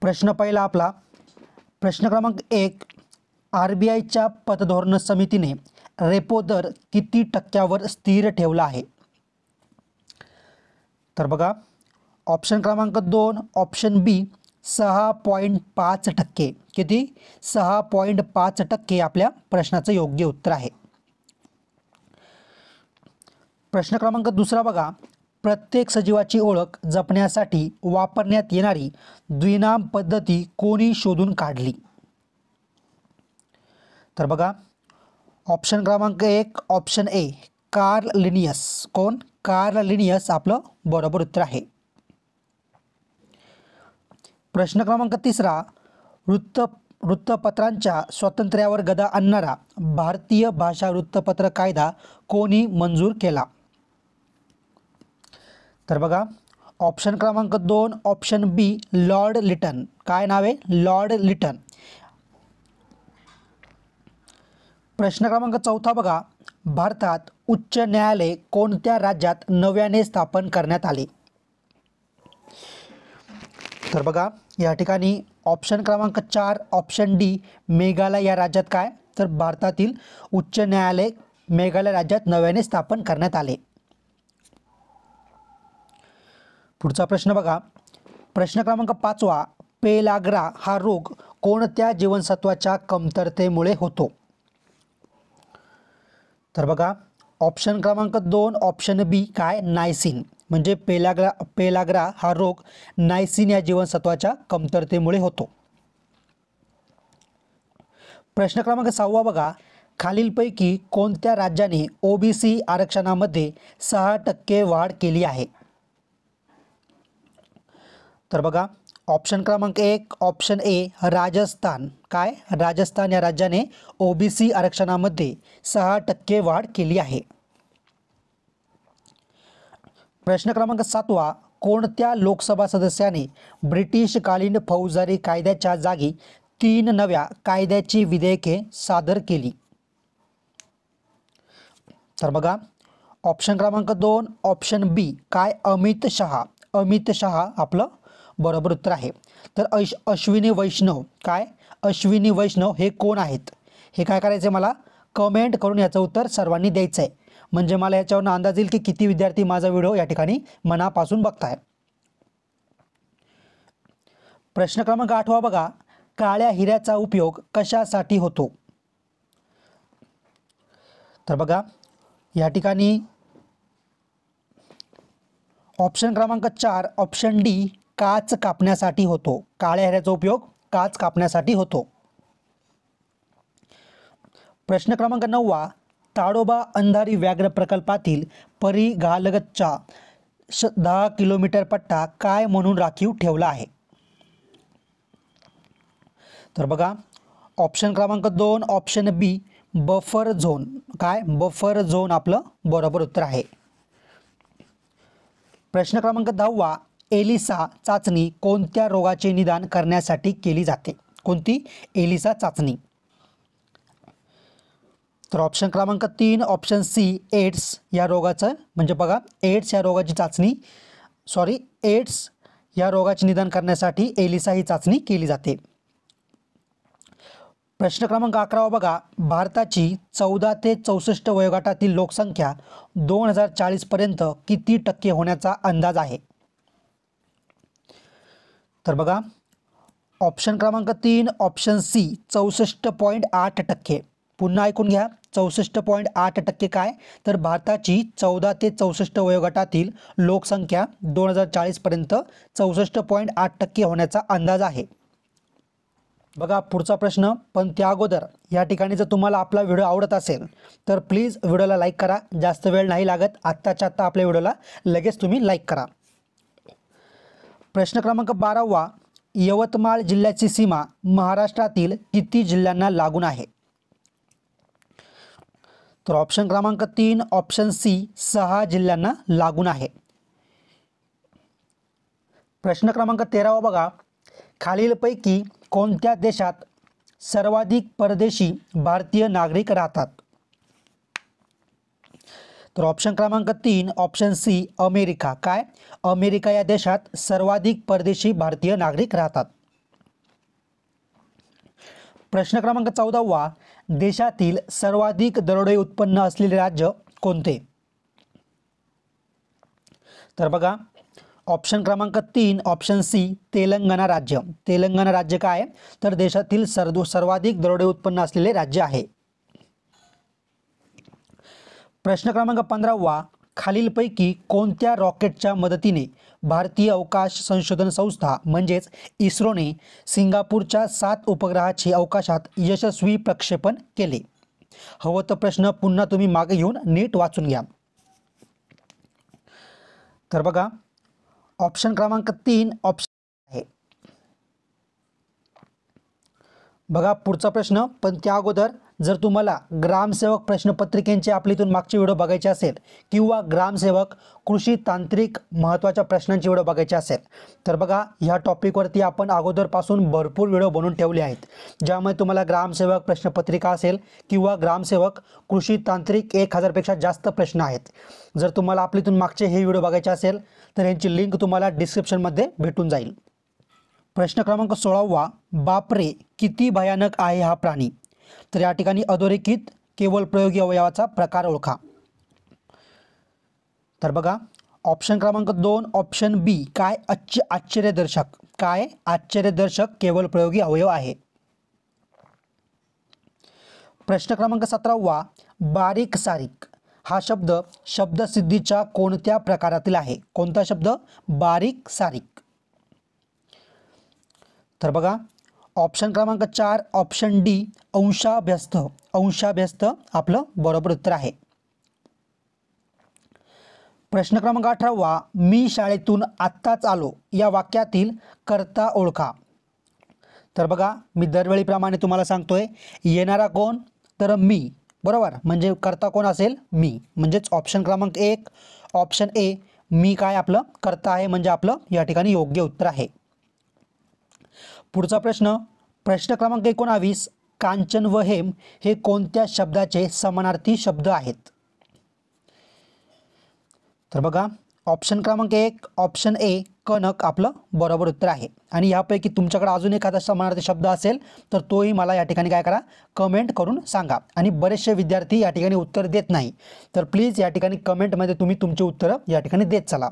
प्रश्न पहिला आपला प्रश्न क्रमांक एक आर बी आयच्या पतधोरण समितीने रेपो दर किती टक्क्यावर स्थिर ठेवला आहे तर बघा ऑप्शन क्रमांक दोन ऑप्शन बी सहा पॉईंट पाच टक्के किती सहा पॉईंट पाच टक्के आपल्या प्रश्नाचं योग्य उत्तर आहे प्रश्न क्रमांक दुसरा बघा प्रत्येक सजीवाची ओळख जपण्यासाठी वापरण्यात येणारी द्विनाम पद्धती कोणी शोधून काढली तर बघा ऑप्शन क्रमांक एक ऑप्शन ए कार्ल लिनियस कोण कार्ल लिनियस आपलं बरोबर उत्तर आहे प्रश्न क्रमांक तिसरा वृत्त वृत्तपत्रांच्या स्वातंत्र्यावर गदा आणणारा भारतीय भाषा वृत्तपत्र कायदा कोणी मंजूर केला तर बघा ऑप्शन क्रमांक दोन ऑप्शन बी लॉर्ड लिटन काय नाव आहे लॉर्ड लिटन प्रश्न क्रमांक चौथा बघा भारतात उच्च न्यायालय कोणत्या राज्यात नव्याने स्थापन करण्यात आले तर बघा या ठिकाणी ऑप्शन क्रमांक चार ऑप्शन डी मेघालय या राज्यात काय तर भारतातील उच्च न्यायालय मेघालय राज्यात नव्याने स्थापन करण्यात आले पुढचा प्रश्न बघा प्रश्न क्रमांक पाचवा पेलाग्रा हा रोग कोणत्या जीवनसत्वाच्या कमतरतेमुळे होतो तर बघा ऑप्शन क्रमांक दोन ऑप्शन बी काय नायसिन म्हणजे पेलाग्रा पेलाग्रा हा रोग नायसिन या जीवनसत्वाच्या कमतरतेमुळे होतो प्रश्न क्रमांक सहावा बघा खालीलपैकी कोणत्या राज्याने ओबीसी आरक्षणामध्ये सहा टक्के वाढ केली आहे तर बघा ऑप्शन क्रमांक एक ऑप्शन ए राजस्थान काय राजस्थान या राज्याने ओबीसी आरक्षणामध्ये सहा टक्के वाढ केली आहे प्रश्न क्रमांक सातवा कोणत्या लोकसभा सदस्याने ब्रिटिशकालीन फौजदारी कायद्याच्या जागी तीन नव्या कायद्याची विधेयके सादर केली तर बघा ऑप्शन क्रमांक दोन ऑप्शन बी काय अमित शहा अमित शहा आपलं बरोबर उत्तर आहे तर अश अश्विनी वैष्णव काय अश्विनी वैष्णव हे कोण आहेत हे काय करायचं मला कमेंट करून याचं उत्तर सर्वांनी द्यायचं आहे म्हणजे मला याच्यावरून अंदाज येईल की किती विद्यार्थी माझा व्हिडिओ या ठिकाणी मनापासून बघताय प्रश्न क्रमांक आठवा बघा काळ्या हिऱ्याचा उपयोग कशासाठी होतो तर बघा या ठिकाणी ऑप्शन क्रमांक चार ऑप्शन डी काच कापण्यासाठी होतो काळ्या हेऱ्याचा उपयोग काच कापण्यासाठी होतो प्रश्न क्रमांक नववा ताडोबा अंधारी व्याघ्र प्रकल्पातील परिघालगतचा श दहा किलोमीटर पट्टा काय म्हणून राखीव ठेवला आहे तर बघा ऑप्शन क्रमांक दोन ऑप्शन बी बफर झोन काय बफर झोन आपलं बरोबर उत्तर आहे प्रश्न क्रमांक दहावा एलिसा चाचणी कोणत्या रोगाचे निदान करण्यासाठी केली जाते कोणती एलिसा चाचणी तर ऑप्शन क्रमांक तीन ऑप्शन सी एड्स या रोगाचं म्हणजे बघा एड्स या रोगाची चाचणी सॉरी एड्स या रोगाचे निदान करण्यासाठी एलिसा ही चाचणी केली जाते प्रश्न क्रमांक अकरावा बघा भारताची चौदा ते चौसष्ट वयोगटातील लोकसंख्या दोन हजार चाळीसपर्यंत किती टक्के होण्याचा अंदाज आहे तर बघा ऑप्शन क्रमांक तीन ऑप्शन सी चौसष्ट पॉईंट आठ टक्के पुन्हा ऐकून घ्या चौसष्ट पॉईंट आठ टक्के काय तर भारताची चौदा ते चौसष्ट वयोगटातील लोकसंख्या दोन हजार चाळीसपर्यंत चौसष्ट पॉईंट आठ टक्के होण्याचा अंदाज आहे बघा पुढचा प्रश्न पण त्या अगोदर या ठिकाणी जर तुम्हाला आपला व्हिडिओ आवडत असेल तर प्लीज व्हिडिओला लाईक करा जास्त वेळ नाही लागत आत्ताच्या आत्ता आपल्या व्हिडिओला लगेच तुम्ही लाईक करा प्रश्न क्रमांक बारावा यवतमाळ जिल्ह्याची सीमा महाराष्ट्रातील किती जिल्ह्यांना लागून आहे तर ऑप्शन क्रमांक तीन ऑप्शन सी सहा जिल्ह्यांना लागून आहे प्रश्न क्रमांक तेरावा बघा खालीलपैकी कोणत्या देशात सर्वाधिक परदेशी भारतीय नागरिक राहतात तर ऑप्शन क्रमांक तीन ऑप्शन सी अमेरिका काय अमेरिका या देशात सर्वाधिक परदेशी भारतीय नागरिक राहतात प्रश्न क्रमांक चौदावा देशातील सर्वाधिक दरोडे उत्पन्न असलेले राज्य कोणते तर बघा ऑप्शन क्रमांक तीन ऑप्शन सी तेलंगणा राज्य तेलंगणा राज्य काय तर देशातील सर्व सर्वाधिक दरोडे उत्पन्न असलेले राज्य आहे प्रश्न क्रमांक पंधरावा खालीलपैकी कोणत्या रॉकेटच्या मदतीने भारतीय अवकाश संशोधन संस्था म्हणजेच इस्रोने सिंगापूरच्या सात उपग्रहाचे अवकाशात यशस्वी प्रक्षेपण केले हवं तर प्रश्न पुन्हा तुम्ही मागे घेऊन नीट वाचून घ्या तर बघा ऑप्शन क्रमांक तीन ऑप्शन आहे बघा पुढचा प्रश्न पण त्या अगोदर जर तुम्हाला ग्रामसेवक प्रश्नपत्रिकेंचे आपलीतून मागचे व्हिडिओ बघायचे असेल किंवा ग्रामसेवक कृषी तांत्रिक महत्त्वाच्या प्रश्नांचे व्हिडिओ बघायचे असेल तर बघा ह्या टॉपिकवरती आपण अगोदरपासून भरपूर व्हिडिओ बनवून ठेवले आहेत ज्यामध्ये तुम्हाला ग्रामसेवक प्रश्नपत्रिका असेल किंवा ग्रामसेवक कृषी तांत्रिक एक हजारपेक्षा जास्त प्रश्न आहेत जर तुम्हाला आपलीतून मागचे हे व्हिडिओ बघायचे असेल तर यांची लिंक तुम्हाला डिस्क्रिप्शनमध्ये भेटून जाईल प्रश्न क्रमांक सोळावा बापरे किती भयानक आहे हा प्राणी तर या ठिकाणी अधोरेखित केवळ प्रयोगी अवयवाचा प्रकार ओळखा तर बघा ऑप्शन क्रमांक दोन ऑप्शन बी काय आश्चर्यदर्शक काय आश्चर्यदर्शक केवळ प्रयोगी अवयव आहे प्रश्न क्रमांक सतरावा बारीक सारीक हा शब्द शब्दसिद्धीच्या कोणत्या प्रकारातील आहे कोणता शब्द बारीक सारीक तर बघा ऑप्शन क्रमांक चार ऑप्शन डी अंशाभ्यस्त अंशाभ्यस्त आपलं बरोबर उत्तर आहे प्रश्न क्रमांक अठरावा मी शाळेतून आत्ताच आलो या वाक्यातील करता ओळखा तर बघा मी दरवेळीप्रमाणे तुम्हाला सांगतोय येणारा कोण तर मी बरोबर म्हणजे कर्ता कोण असेल मी म्हणजेच ऑप्शन क्रमांक एक ऑप्शन ए मी काय आपलं कर्ता आहे म्हणजे आपलं या ठिकाणी योग्य उत्तर आहे पुढचा प्रश्न प्रश्न क्रमांक एकोणावीस कांचन व हेम हे कोणत्या शब्दाचे समानार्थी शब्द आहेत तर बघा ऑप्शन क्रमांक एक ऑप्शन ए कनक आपलं बरोबर उत्तर आहे आणि यापैकी तुमच्याकडे अजून एखादा समानार्थी शब्द असेल तर तोही मला या ठिकाणी काय करा कमेंट करून सांगा आणि बरेचसे विद्यार्थी या ठिकाणी उत्तर देत नाही तर प्लीज या ठिकाणी कमेंटमध्ये तुम्ही तुमची उत्तरं या ठिकाणी देत चला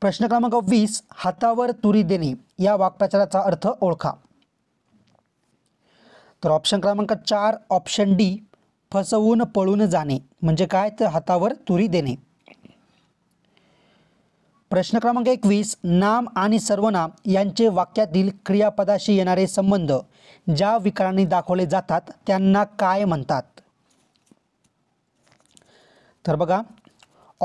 प्रश्न क्रमांक वीस हातावर तुरी देणे या वाक्प्रचाराचा अर्थ ओळखा तर ऑप्शन क्रमांक चार ऑप्शन डी फसवून पळून जाणे म्हणजे काय तर हातावर तुरी देणे प्रश्न क्रमांक एकवीस नाम आणि सर्वनाम यांचे वाक्यातील क्रियापदाशी येणारे संबंध ज्या विकारांनी दाखवले जातात त्यांना काय म्हणतात तर बघा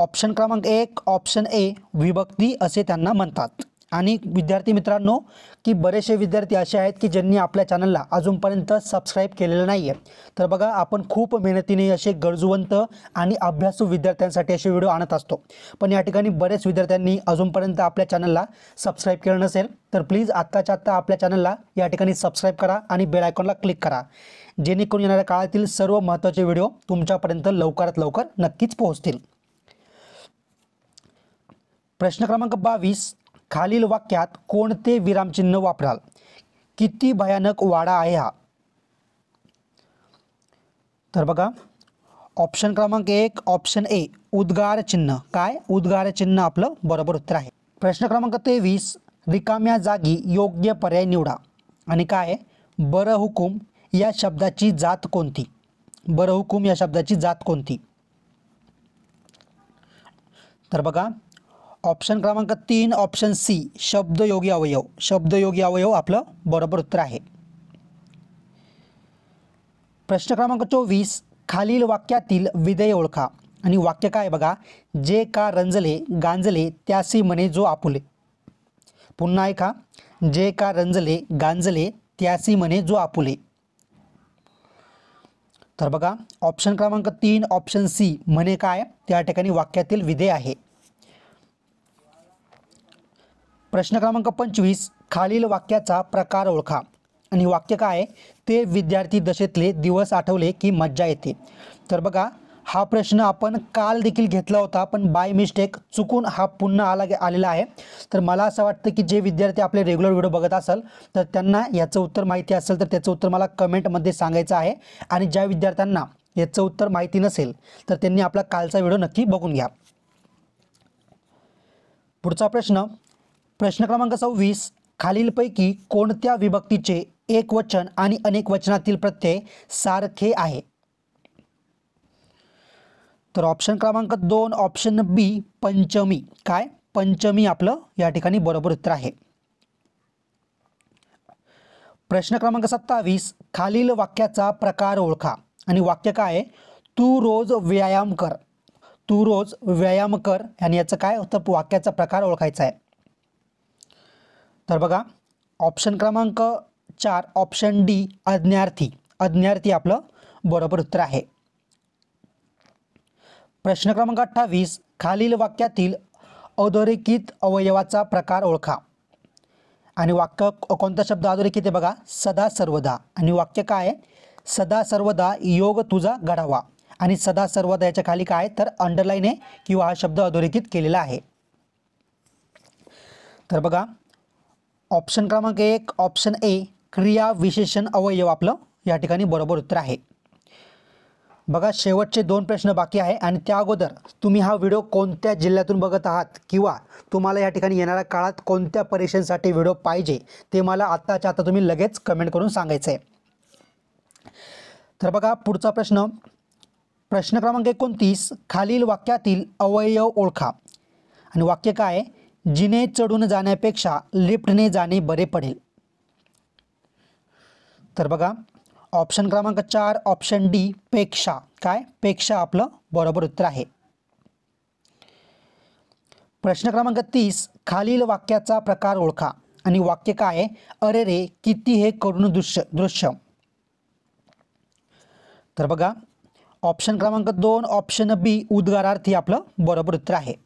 ऑप्शन क्रमांक एक ऑप्शन ए विभक्ती असे त्यांना म्हणतात आणि विद्यार्थी मित्रांनो की बरेचसे विद्यार्थी असे आहेत की ज्यांनी आपल्या चॅनलला अजूनपर्यंत सबस्क्राईब केलेलं नाही आहे तर बघा आपण खूप मेहनतीने असे गरजवंत आणि अभ्यासू विद्यार्थ्यांसाठी असे व्हिडिओ आणत असतो पण या ठिकाणी बरेच विद्यार्थ्यांनी अजूनपर्यंत आपल्या चॅनलला सबस्क्राईब केलं नसेल तर प्लीज आत्ताच्या आत्ता आपल्या चॅनलला या ठिकाणी सबस्क्राईब करा आणि बेल आयकॉनला क्लिक करा जेणेकरून येणाऱ्या काळातील सर्व महत्त्वाचे व्हिडिओ तुमच्यापर्यंत लवकरात लवकर नक्कीच पोहोचतील प्रश्न क्रमांक बावीस खालील वाक्यात कोणते विरामचिन्ह वापराल किती भयानक वाडा आहे हा तर बघा ऑप्शन क्रमांक एक ऑप्शन ए उद्गार चिन्ह काय उद्गार चिन्ह आपलं बरोबर उत्तर आहे प्रश्न क्रमांक तेवीस रिकाम्या जागी योग्य पर्याय निवडा आणि काय बर हुकूम या शब्दाची जात कोणती बरहुकुम या शब्दाची जात कोणती तर बघा ऑप्शन क्रमांक तीन ऑप्शन सी शब्दयोगी अवयव शब्दयोगी अवयव आपलं बरोबर उत्तर आहे प्रश्न क्रमांक चोवीस खालील वाक्यातील विधेय ओळखा आणि वाक्य काय बघा जे का रंजले गांजले त्यासी म्हणे जो आपुले पुन्हा ऐका जे का रंजले गांजले त्यासी म्हणे जो आपुले तर बघा ऑप्शन क्रमांक तीन ऑप्शन सी म्हणे काय त्या ठिकाणी वाक्यातील विधेय आहे प्रश्न क्रमांक पंचवीस खालील वाक्याचा प्रकार ओळखा आणि वाक्य काय आहे ते विद्यार्थी दशेतले दिवस आठवले की मज्जा येते तर बघा हा प्रश्न आपण काल देखील घेतला होता पण बाय मिस्टेक चुकून हा पुन्हा आला आलेला आहे तर मला असं वाटतं की जे विद्यार्थी आपले रेग्युलर व्हिडिओ बघत असाल तर त्यांना याचं उत्तर माहिती असेल तर त्याचं उत्तर मला कमेंटमध्ये सांगायचं आहे आणि ज्या विद्यार्थ्यांना याचं उत्तर माहिती नसेल तर त्यांनी आपला कालचा व्हिडिओ नक्की बघून घ्या पुढचा प्रश्न प्रश्न क्रमांक सव्वीस खालीलपैकी कोणत्या विभक्तीचे एक वचन आणि अनेक वचनातील प्रत्यय सारखे आहे तर ऑप्शन क्रमांक दोन ऑप्शन बी पंचमी काय पंचमी आपलं या ठिकाणी बरोबर उत्तर आहे प्रश्न क्रमांक सत्तावीस खालील वाक्याचा प्रकार ओळखा आणि वाक्य काय आहे तू रोज व्यायाम कर तू रोज व्यायाम कर आणि याचं काय होतं वाक्याचा प्रकार ओळखायचा आहे तर बघा ऑप्शन क्रमांक चार ऑप्शन डी अज्ञार्थी अज्ञार्थी आपलं बरोबर उत्तर आहे प्रश्न क्रमांक अठ्ठावीस खालील वाक्यातील अधोरेखित अवयवाचा प्रकार ओळखा आणि वाक्य कोणता शब्द अधोरेखित आहे बघा सदा सर्वदा आणि वाक्य काय आहे सदा सर्वदा योग तुझा घडावा आणि सदा सर्वदा याच्या खाली काय तर अंडरलाईन आहे किंवा हा शब्द अधोरेखित केलेला आहे तर बघा ऑप्शन क्रमांक एक ऑप्शन ए क्रिया विशेषण अवयव आपलं या ठिकाणी बरोबर उत्तर आहे बघा शेवटचे दोन प्रश्न बाकी आहे आणि त्या अगोदर तुम्ही हा व्हिडिओ कोणत्या जिल्ह्यातून बघत आहात किंवा तुम्हाला या ठिकाणी येणाऱ्या काळात कोणत्या परीक्षेसाठी व्हिडिओ पाहिजे ते मला आत्ताच्या आता तुम्ही लगेच कमेंट करून सांगायचं आहे तर बघा पुढचा प्रश्न प्रश्न क्रमांक एकोणतीस खालील वाक्यातील अवयव ओळखा आणि वाक्य काय आहे जिने चढून जाण्यापेक्षा लिफ्टने जाणे बरे पडेल तर बघा ऑप्शन क्रमांक चार ऑप्शन डी पेक्षा काय पेक्षा आपलं बरोबर उत्तर आहे प्रश्न क्रमांक तीस खालील वाक्याचा प्रकार ओळखा आणि वाक्य काय अरे रे किती हे करून दृश्य दृश्य तर बघा ऑप्शन क्रमांक दोन ऑप्शन बी उद्गारार्थी आपलं बरोबर उत्तर आहे